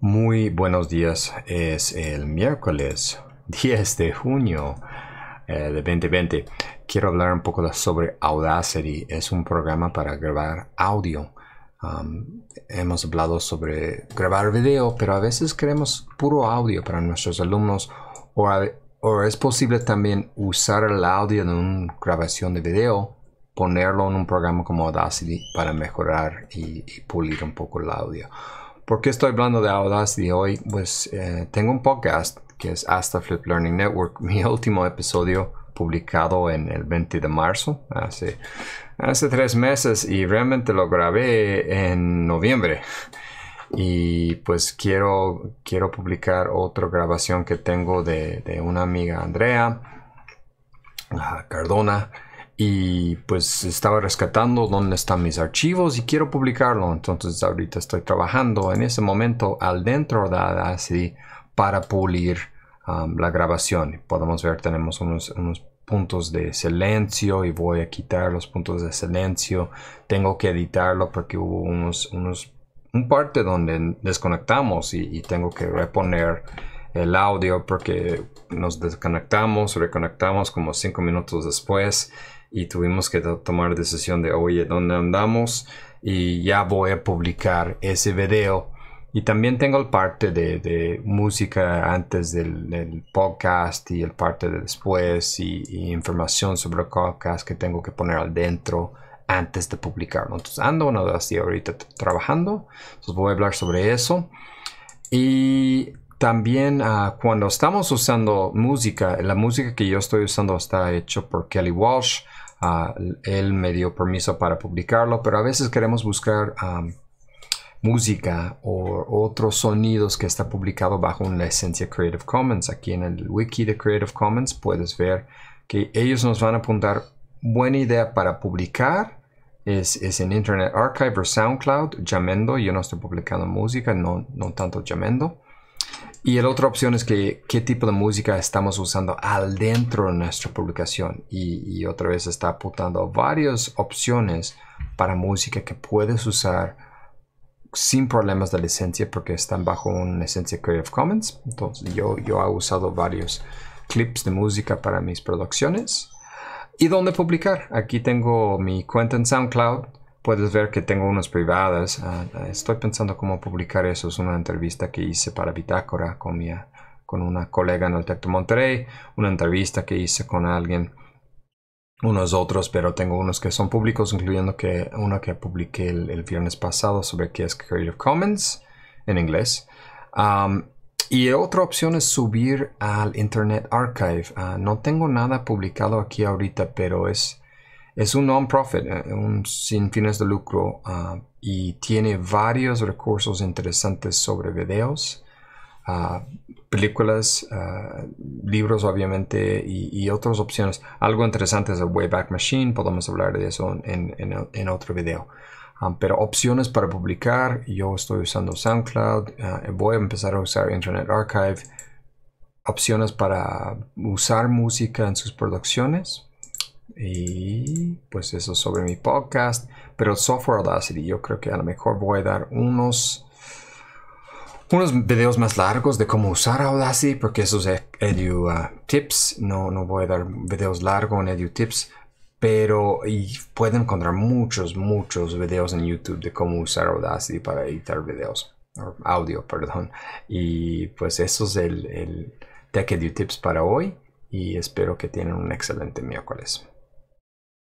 Muy buenos días, es el miércoles 10 de junio eh, de 2020. Quiero hablar un poco sobre Audacity, es un programa para grabar audio. hemos hablado sobre grabar video, pero a veces queremos puro audio para nuestros alumnos o, es posible también usar el audio en una grabación de video, ponerlo en un programa como Audacity para mejorar y pulir un poco el audio. ¿Por qué estoy hablando de Audacity hoy? Pues eh, tengo un podcast que es Hasta Flip Learning Network. Mi último episodio publicado en el 20 de marzo, hace, hace tres meses, y realmente lo grabé en noviembre. Y pues quiero, quiero publicar otra grabación que tengo de, de una amiga Andrea ah, Cardona y pues estaba rescatando dónde están mis archivos y quiero publicarlo. Entonces ahorita estoy trabajando en ese momento al dentro de así para pulir la grabación. Podemos ver, tenemos unos, unos puntos de silencio y voy a quitar los puntos de silencio. Tengo que editarlo porque hubo unos, unos un parte donde desconectamos y, y tengo que reponer el audio porque nos desconectamos, reconectamos como cinco minutos después y tuvimos que tomar decisión de, oye, ¿dónde andamos? Y ya voy a publicar ese video. Y también tengo el parte de, de música antes del, podcast y el parte de después y, información sobre el podcast que tengo que poner al dentro antes de publicarlo. Entonces ando una así ahorita trabajando. Entonces voy a hablar sobre eso. Y también ah, cuando estamos usando música, la música que yo estoy usando está hecho por Kelly Walsh, él me dio permiso para publicarlo, pero a veces queremos buscar música o otros sonidos que está publicado bajo una licencia Creative Commons. Aquí en el wiki de Creative Commons puedes ver que ellos nos van a apuntar buena idea para publicar. Es, en Internet Archive o SoundCloud, Jamendo. Yo no estoy publicando música, no, no tanto Jamendo. Y la otra opción es que qué tipo de música estamos usando al dentro de nuestra publicación. Y, otra vez está apuntando varias opciones para música que puedes usar sin problemas de licencia porque están bajo una licencia Creative Commons. Entonces yo, yo he usado varios clips de música para mis producciones. ¿Y dónde publicar? Aquí tengo mi cuenta en SoundCloud puedes ver que tengo unas privadas. Ah, ah, estoy pensando cómo publicar eso. Es una entrevista que hice para Bitácora con, con una colega en el Tecto Monterrey. Una entrevista que hice con alguien. Unos otros, pero tengo unos que son públicos, incluyendo que una que publiqué el, viernes pasado sobre qué es Creative Commons en inglés. y otra opción es subir al Internet Archive. Ah, no tengo nada publicado aquí ahorita, pero es es un non-profit, eh, sin fines de lucro, ah, y tiene varios recursos interesantes sobre videos, ah, películas, ah, libros obviamente y, otras opciones. Algo interesante es el Wayback Machine, podemos hablar de eso en, otro video. pero opciones para publicar, yo estoy usando SoundCloud, voy a empezar a usar Internet Archive, opciones para usar música en sus producciones y pues eso sobre mi podcast. Pero el software Audacity, yo creo que a lo mejor voy a dar unos, unos videos más largos de cómo usar Audacity, porque eso es edu ah, tips. No, no voy a dar videos largos en edu tips. Pero y pueden encontrar muchos, muchos videos en YouTube de cómo usar Audacity para editar videos. Audio, perdón. Y pues eso es el, el Tech Edu Tips para hoy y espero que tengan un excelente miércoles.